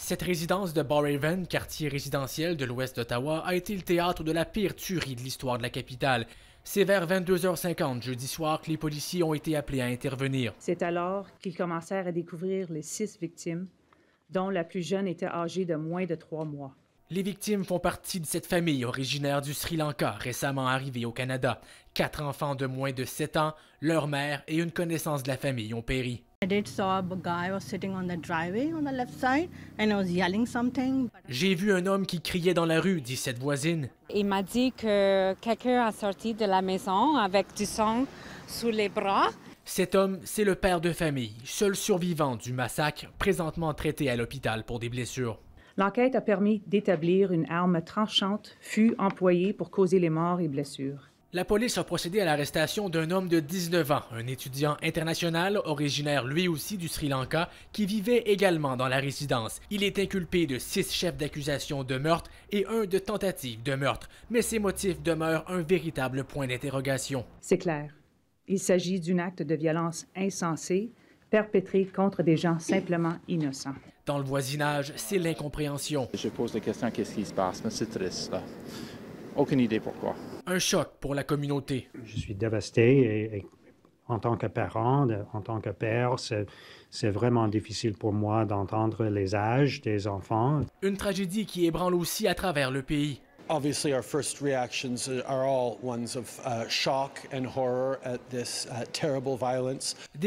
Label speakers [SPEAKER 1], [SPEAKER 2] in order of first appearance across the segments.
[SPEAKER 1] Cette résidence de Barhaven, quartier résidentiel de l'ouest d'Ottawa, a été le théâtre de la pire tuerie de l'histoire de la capitale. C'est vers 22h50 jeudi soir que les policiers ont été appelés à intervenir.
[SPEAKER 2] C'est alors qu'ils commencèrent à découvrir les six victimes, dont la plus jeune était âgée de moins de trois mois.
[SPEAKER 1] Les victimes font partie de cette famille originaire du Sri Lanka, récemment arrivée au Canada. Quatre enfants de moins de sept ans, leur mère et une connaissance de la famille ont péri. J'ai vu un homme qui criait dans la rue, dit cette voisine.
[SPEAKER 2] Il m'a dit que quelqu'un a sorti de la maison avec du sang sous les bras.
[SPEAKER 1] Cet homme, c'est le père de famille, seul survivant du massacre, présentement traité à l'hôpital pour des blessures.
[SPEAKER 2] L'enquête a permis d'établir une arme tranchante fut employée pour causer les morts et blessures.
[SPEAKER 1] La police a procédé à l'arrestation d'un homme de 19 ans, un étudiant international originaire lui aussi du Sri Lanka qui vivait également dans la résidence. Il est inculpé de six chefs d'accusation de meurtre et un de tentative de meurtre, mais ses motifs demeurent un véritable point d'interrogation.
[SPEAKER 2] C'est clair. Il s'agit d'un acte de violence insensé perpétré contre des gens simplement innocents.
[SPEAKER 1] Dans le voisinage, c'est l'incompréhension. Je pose la question qu'est-ce qui se passe, mais c'est triste. Aucune
[SPEAKER 2] idée pourquoi. Un choc pour la communauté. Je suis dévasté et, en tant que parent, en tant que père, c'est vraiment difficile pour moi d'entendre les âges des enfants.
[SPEAKER 1] Une tragédie qui ébranle aussi à travers le pays. Des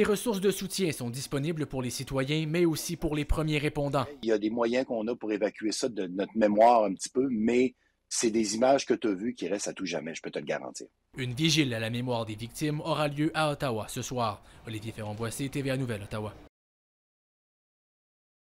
[SPEAKER 1] ressources de soutien sont disponibles pour les citoyens, mais aussi pour les premiers répondants. Il y a des moyens qu'on a pour évacuer ça de notre mémoire un petit peu, mais c'est des images que tu as vues qui restent à tout jamais, je peux te le garantir. Une vigile à la mémoire des victimes aura lieu à Ottawa ce soir. Olivier Ferron-Boissé, TVA Nouvelle, Ottawa.